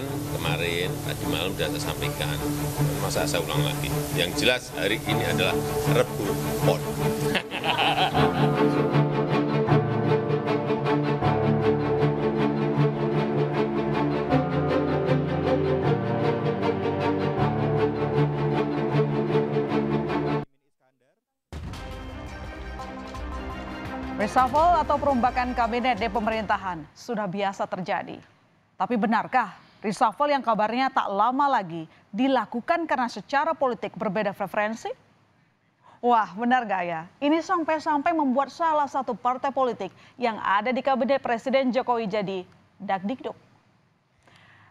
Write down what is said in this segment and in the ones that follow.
sampaikan kemarin, tadi malam sudah saya sampaikan, masa saya ulang lagi. Yang jelas hari ini adalah Rebu Pon. Reshuffle atau perombakan kabinet di pemerintahan sudah biasa terjadi. Tapi benarkah reshuffle yang kabarnya tak lama lagi dilakukan karena secara politik berbeda preferensi? Wah, benar gak ya? Ini sampai-sampai membuat salah satu partai politik yang ada di kabinet Presiden Jokowi jadi dakdikduk.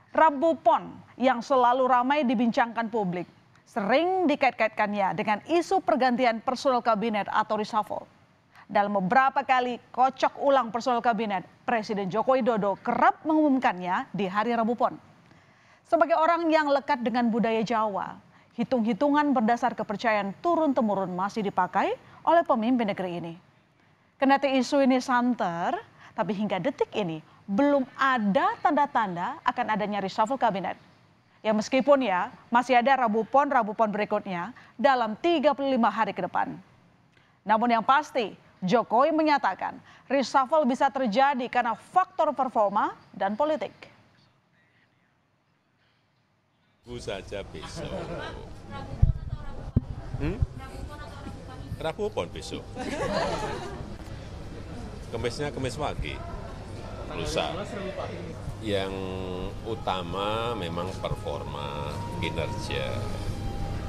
Rabu Pon yang selalu ramai dibincangkan publik, sering dikait-kaitkannya dengan isu pergantian personal kabinet atau reshuffle dalam beberapa kali kocok ulang personal kabinet, Presiden Joko Widodo kerap mengumumkannya di hari Rabu Pon. Sebagai orang yang lekat dengan budaya Jawa, hitung-hitungan berdasar kepercayaan turun-temurun masih dipakai oleh pemimpin negeri ini. Kendati isu ini santer, tapi hingga detik ini belum ada tanda-tanda akan adanya reshuffle kabinet. Ya meskipun ya, masih ada Rabu Pon-Rabu Pon berikutnya dalam 35 hari ke depan. Namun yang pasti, Jokowi menyatakan reshuffle bisa terjadi karena faktor performa dan politik. Bu saja besok. Hmm? Rabu pon besok. Kemisnya kemis pagi. Lusa. Yang utama memang performa kinerja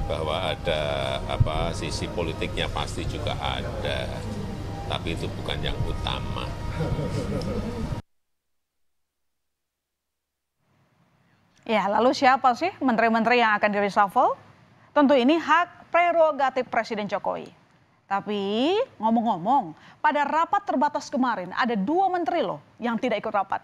bahwa ada apa sisi politiknya pasti juga ada tapi itu bukan yang utama. Ya, lalu siapa sih menteri-menteri yang akan direshuffle? Tentu ini hak prerogatif Presiden Jokowi. Tapi ngomong-ngomong, pada rapat terbatas kemarin ada dua menteri loh yang tidak ikut rapat.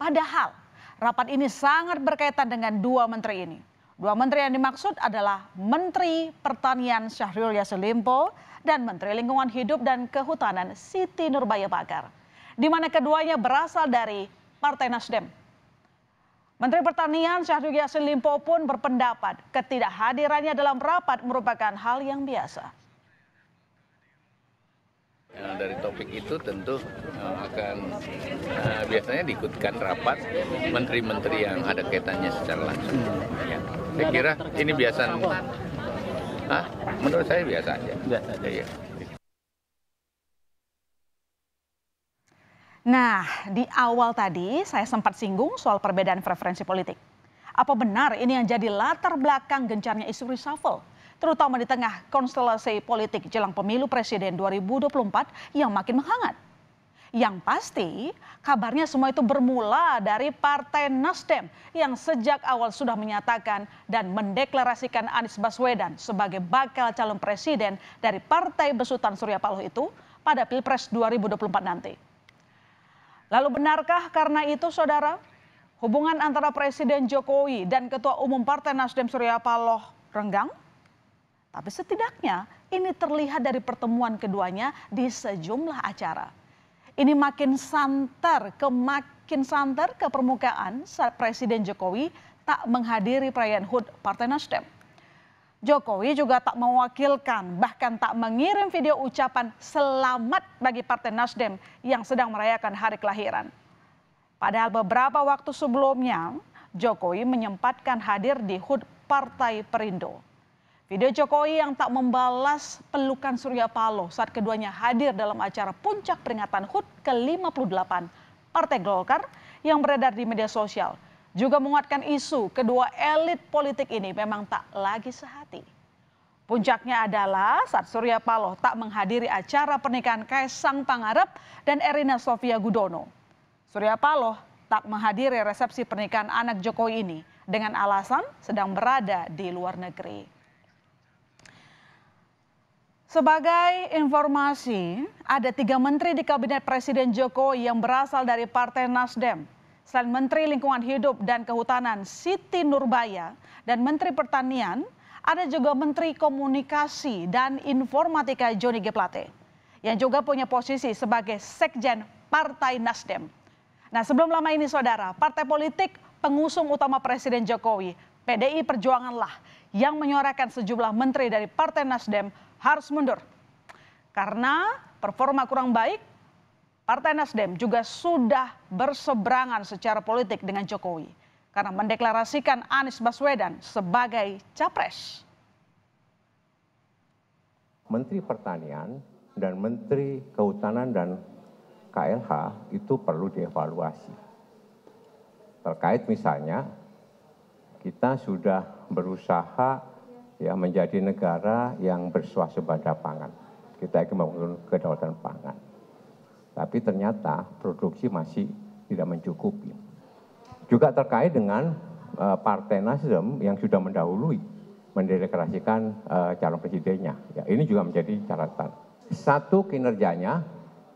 Padahal rapat ini sangat berkaitan dengan dua menteri ini. Dua menteri yang dimaksud adalah Menteri Pertanian Syahrul Yassin Limpo dan Menteri Lingkungan Hidup dan Kehutanan Siti Nurbaya Bakar, di mana keduanya berasal dari Partai Nasdem. Menteri Pertanian Syahrul Yassin Limpo pun berpendapat ketidakhadirannya dalam rapat merupakan hal yang biasa. Nah, dari topik itu tentu uh, akan uh, biasanya diikutkan rapat menteri-menteri yang ada kaitannya secara langsung. Hmm. Ya. Saya kira ini biasa. Hah? Menurut saya biasa aja. Biasa aja. ya. Nah, di awal tadi saya sempat singgung soal perbedaan preferensi politik. Apa benar ini yang jadi latar belakang gencarnya isu reshuffle? Terutama di tengah konstelasi politik jelang pemilu presiden 2024 yang makin menghangat. Yang pasti, kabarnya semua itu bermula dari Partai Nasdem yang sejak awal sudah menyatakan dan mendeklarasikan Anies Baswedan sebagai bakal calon presiden dari Partai Besutan Surya Paloh itu pada Pilpres 2024 nanti. Lalu benarkah karena itu saudara? Hubungan antara Presiden Jokowi dan Ketua Umum Partai Nasdem Surya Paloh renggang? Tapi setidaknya ini terlihat dari pertemuan keduanya di sejumlah acara ini makin santer ke makin santer ke permukaan saat Presiden Jokowi tak menghadiri perayaan HUT Partai Nasdem. Jokowi juga tak mewakilkan, bahkan tak mengirim video ucapan selamat bagi Partai Nasdem yang sedang merayakan hari kelahiran. Padahal beberapa waktu sebelumnya, Jokowi menyempatkan hadir di HUT Partai Perindo. Video Jokowi yang tak membalas pelukan Surya Paloh saat keduanya hadir dalam acara puncak peringatan HUT ke-58 Partai Golkar yang beredar di media sosial juga menguatkan isu kedua elit politik ini memang tak lagi sehati. Puncaknya adalah saat Surya Paloh tak menghadiri acara pernikahan Kaisang Pangarep dan Erina Sofia Gudono. Surya Paloh tak menghadiri resepsi pernikahan anak Jokowi ini dengan alasan sedang berada di luar negeri. Sebagai informasi, ada tiga menteri di Kabinet Presiden Jokowi yang berasal dari Partai Nasdem. Selain Menteri Lingkungan Hidup dan Kehutanan Siti Nurbaya dan Menteri Pertanian, ada juga Menteri Komunikasi dan Informatika Joni G. Plate yang juga punya posisi sebagai Sekjen Partai Nasdem. Nah sebelum lama ini saudara, partai politik pengusung utama Presiden Jokowi PDI Perjuangan lah yang menyuarakan sejumlah menteri dari Partai Nasdem harus mundur. Karena performa kurang baik, Partai Nasdem juga sudah berseberangan secara politik dengan Jokowi karena mendeklarasikan Anies Baswedan sebagai capres. Menteri Pertanian dan Menteri Kehutanan dan KLH itu perlu dievaluasi. Terkait misalnya kita sudah berusaha ya menjadi negara yang bersuasembada pangan. Kita ingin membangun kedaulatan pangan. Tapi ternyata produksi masih tidak mencukupi. Juga terkait dengan uh, Partai Nasdem yang sudah mendahului mendeklarasikan uh, calon presidennya. Ya, ini juga menjadi catatan. Satu kinerjanya,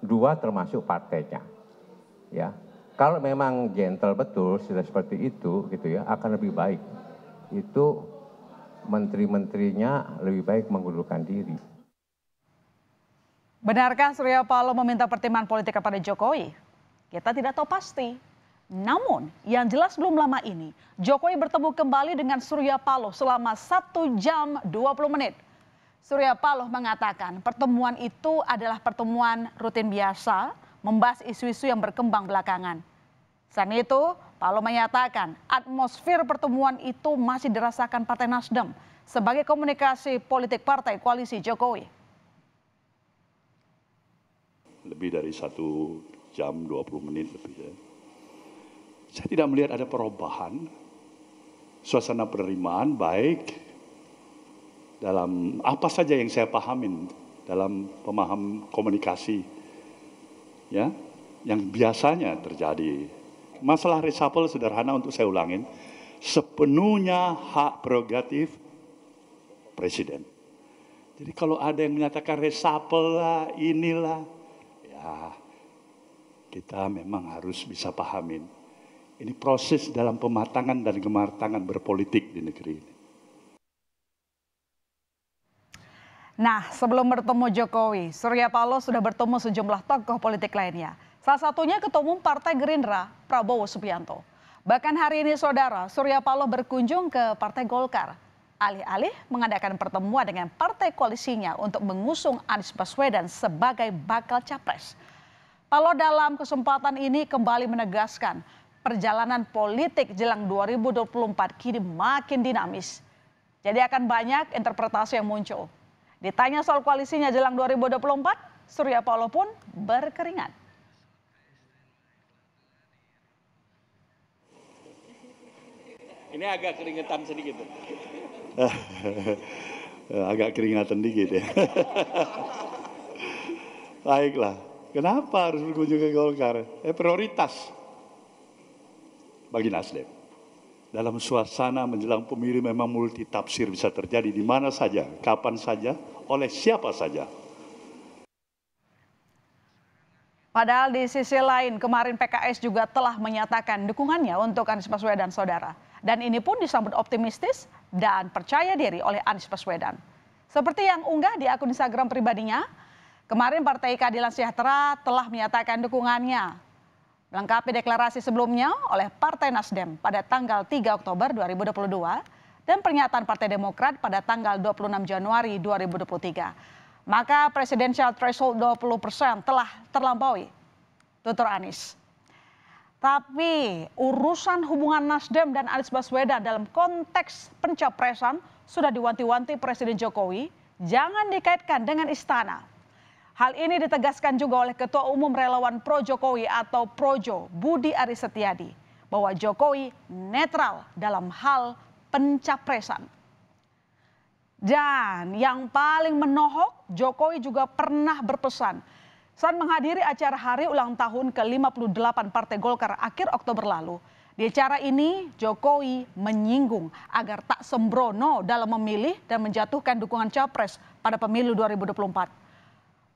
dua termasuk partainya. Ya, kalau memang gentle betul sudah seperti itu gitu ya akan lebih baik itu menteri-menterinya lebih baik mengundurkan diri. Benarkah Surya Paloh meminta pertimbangan politik kepada Jokowi? Kita tidak tahu pasti. Namun, yang jelas belum lama ini, Jokowi bertemu kembali dengan Surya Paloh selama 1 jam 20 menit. Surya Paloh mengatakan pertemuan itu adalah pertemuan rutin biasa, membahas isu-isu yang berkembang belakangan. Selain itu, Paloh menyatakan atmosfer pertemuan itu masih dirasakan Partai Nasdem sebagai komunikasi politik partai koalisi Jokowi. Lebih dari satu jam 20 menit lebih ya. Saya tidak melihat ada perubahan suasana penerimaan baik dalam apa saja yang saya pahamin dalam pemaham komunikasi ya yang biasanya terjadi masalah reshuffle sederhana untuk saya ulangin. Sepenuhnya hak prerogatif presiden. Jadi kalau ada yang menyatakan reshuffle lah, inilah, ya kita memang harus bisa pahamin. Ini proses dalam pematangan dan kematangan berpolitik di negeri ini. Nah, sebelum bertemu Jokowi, Surya Paloh sudah bertemu sejumlah tokoh politik lainnya. Salah satunya Ketua Umum Partai Gerindra, Prabowo Subianto. Bahkan hari ini Saudara Surya Paloh berkunjung ke Partai Golkar. Alih-alih mengadakan pertemuan dengan partai koalisinya untuk mengusung Anies Baswedan sebagai bakal capres. Paloh dalam kesempatan ini kembali menegaskan perjalanan politik jelang 2024 kini makin dinamis. Jadi akan banyak interpretasi yang muncul. Ditanya soal koalisinya jelang 2024, Surya Paloh pun berkeringat. Ini agak keringetan sedikit. agak keringetan sedikit ya. Baiklah. Kenapa harus berkunjung ke Golkar? Eh prioritas bagi Nasdem. Dalam suasana menjelang pemilu memang multi tafsir bisa terjadi di mana saja, kapan saja, oleh siapa saja. Padahal di sisi lain kemarin PKS juga telah menyatakan dukungannya untuk Anies Baswedan saudara. Dan ini pun disambut optimistis dan percaya diri oleh Anies Baswedan. Seperti yang unggah di akun Instagram pribadinya, kemarin Partai Keadilan Sejahtera telah menyatakan dukungannya. Melengkapi deklarasi sebelumnya oleh Partai Nasdem pada tanggal 3 Oktober 2022 dan pernyataan Partai Demokrat pada tanggal 26 Januari 2023 maka presidential threshold 20% persen telah terlampaui. Tutur Anies. Tapi urusan hubungan Nasdem dan Anies Baswedan dalam konteks pencapresan sudah diwanti-wanti Presiden Jokowi jangan dikaitkan dengan istana. Hal ini ditegaskan juga oleh Ketua Umum Relawan Pro Jokowi atau Projo Budi Aris Setiadi bahwa Jokowi netral dalam hal pencapresan. Dan yang paling menohok Jokowi juga pernah berpesan saat menghadiri acara hari ulang tahun ke-58 Partai Golkar akhir Oktober lalu. Di acara ini, Jokowi menyinggung agar tak sembrono dalam memilih dan menjatuhkan dukungan capres pada pemilu 2024.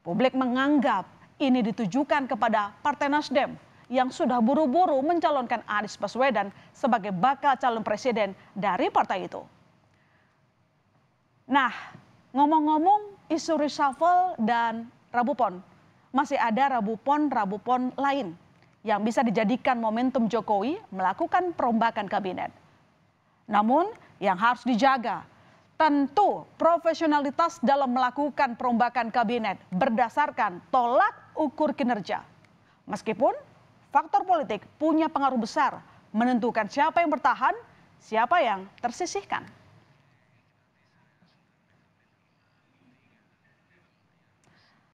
Publik menganggap ini ditujukan kepada Partai Nasdem yang sudah buru-buru mencalonkan Anies Baswedan sebagai bakal calon presiden dari partai itu. Nah, Ngomong-ngomong isu reshuffle dan Rabu Pon, masih ada Rabu Pon, Rabu Pon lain yang bisa dijadikan momentum Jokowi melakukan perombakan kabinet. Namun yang harus dijaga tentu profesionalitas dalam melakukan perombakan kabinet berdasarkan tolak ukur kinerja. Meskipun faktor politik punya pengaruh besar menentukan siapa yang bertahan, siapa yang tersisihkan.